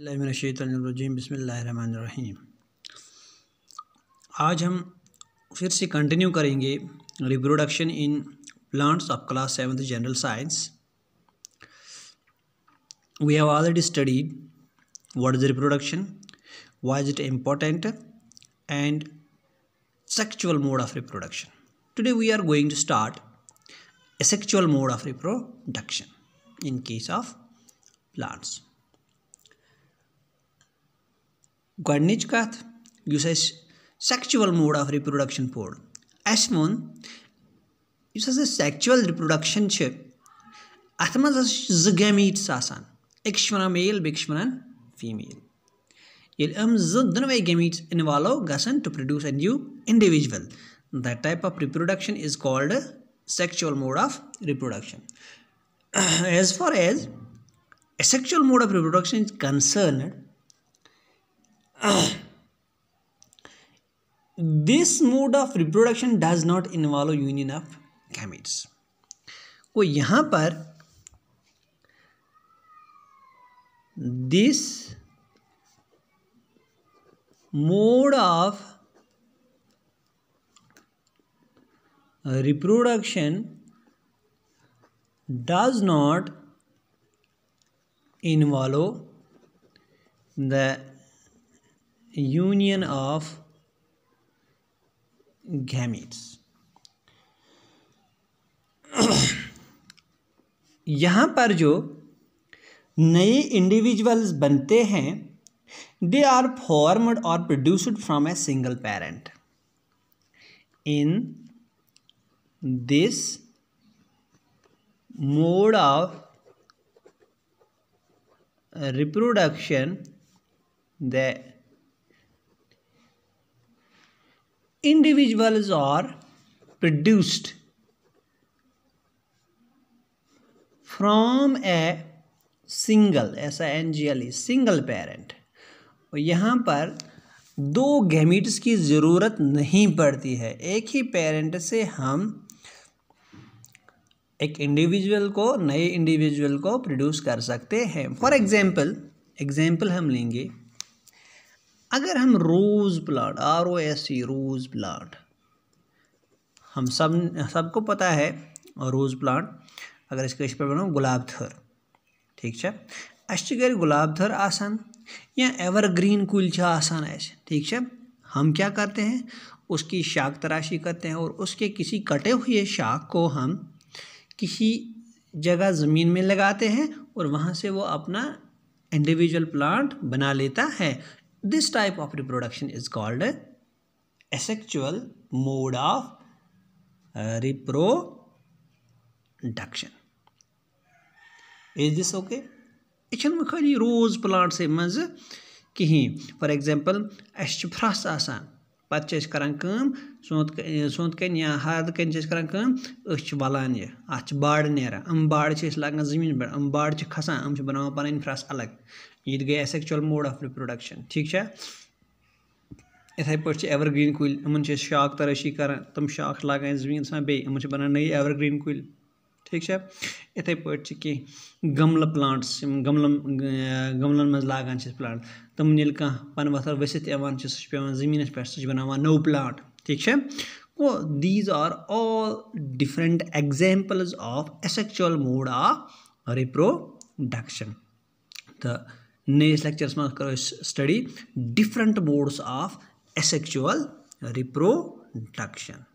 रशीम बसमीम आज हम फिर से कंटिन्यू करेंगे reproduction in plants of class seventh general science we have already studied what is reproduction why is it important and sexual mode of reproduction today we are going to start asexual mode of reproduction in case of plants گۄڈنِچ کَتھ یُس اَسہِ سیٚکچُوَل mode of رِپروڈَکشَن پوٚر اَسہِ ووٚن یُس ہَسا سیٚکچُوَل رِپروڈَکشَن چھِ اَتھ منٛز ہَسا چھِ زٕ گیمیٖٹٕس آسان أکِس چھِ وَنان میل بیٚکِس چھِ وَنان فیٖمیل ییٚلہِ یِم زٕ دۄنوَے گیمیٖٹٕس اِنوالو گژھن to produce a new individual that type of reproduction is called sexual mode of reproduction as far as sexual mode of reproduction is concerned this mode of reproduction does not involve union of gametes को यहाँ पर this mode of reproduction does not involve the union of gametes यहाँ पर जो नए individuals बनते हैं they are formed और produced from a single parent in this mode of reproduction the individuals are produced from a single ऐसा N G L E single parent और यहाँ पर दो गैमिट्स की ज़रूरत नहीं पड़ती है एक ही पेरेंट से हम एक इंडिविजुअल को नए इंडिविजुअल को प्रोड्यूस कर सकते हैं फॉर एग्ज़ाम्पल एग्ज़ाम्पल हम लेंगे अगर हम rose plant R O S C rose plant हम सब सबको पता है रोज़ प्लांट अगर इस पर बनो गुलाब थर ठीक है अस गुलाब थर आसान या एवरग्रीन कुल आसान अस ठीक है हम क्या करते हैं उसकी शाख तराशी करते हैं और उसके किसी कटे हुए शाख को हम किसी जगह ज़मीन में लगाते हैं और वहाँ से वो अपना इंडिविजुअल प्लांट बना लेता है This type of reproduction is called asexual mode of uh, reproduction. Is this okay? یہِ چھَنہٕ rose خٲلی روز پٕلانٛٹ سٕے منٛزٕ کِہیٖنۍ فار ایٚگزامپٕل پَتہٕ چھِ أسۍ کَران کٲم سونٛتھ سونٛتھ کَنہِ یا ہَردٕ کَنہِ چھِ أسۍ کَران کٲم أسۍ چھِ وَلان یہِ اَتھ چھِ باڑٕ نیران یِم باڑٕ چھِ أسۍ لاگان زٔمیٖن پٮ۪ٹھ یِم باڑٕ چھِ کھَسان یِم چھِ بَناوان پَنٕنۍ فَرٛس الگ یہِ تہِ گٔے اَسہِ ایٚکچُوَل موڈ آف رِپرٛوڈَکشَن ٹھیٖک چھا یِتھَے پٲٹھۍ چھِ ایٚوَرگرٛیٖن کُلۍ یِمَن چھِ أسۍ شاخ تَرٲشی کَران تِم شاخ چھِ لاگان أسۍ زٔمیٖنَس منٛز بیٚیہِ یِمَن چھِ بَنان نٔے ایٚوَرگرٛیٖن کُلۍ ठीक है इथे पे कह गमल प्लांट्स गमल गमलन मज लागान प्लांट तम ये कह पन वथर वसित एवान सह पे जमीन पे सह बना नो प्लांट ठीक है go these are all different examples of asexual mode of reproduction तो नैस लेक्चरस मं करो study different modes of asexual reproduction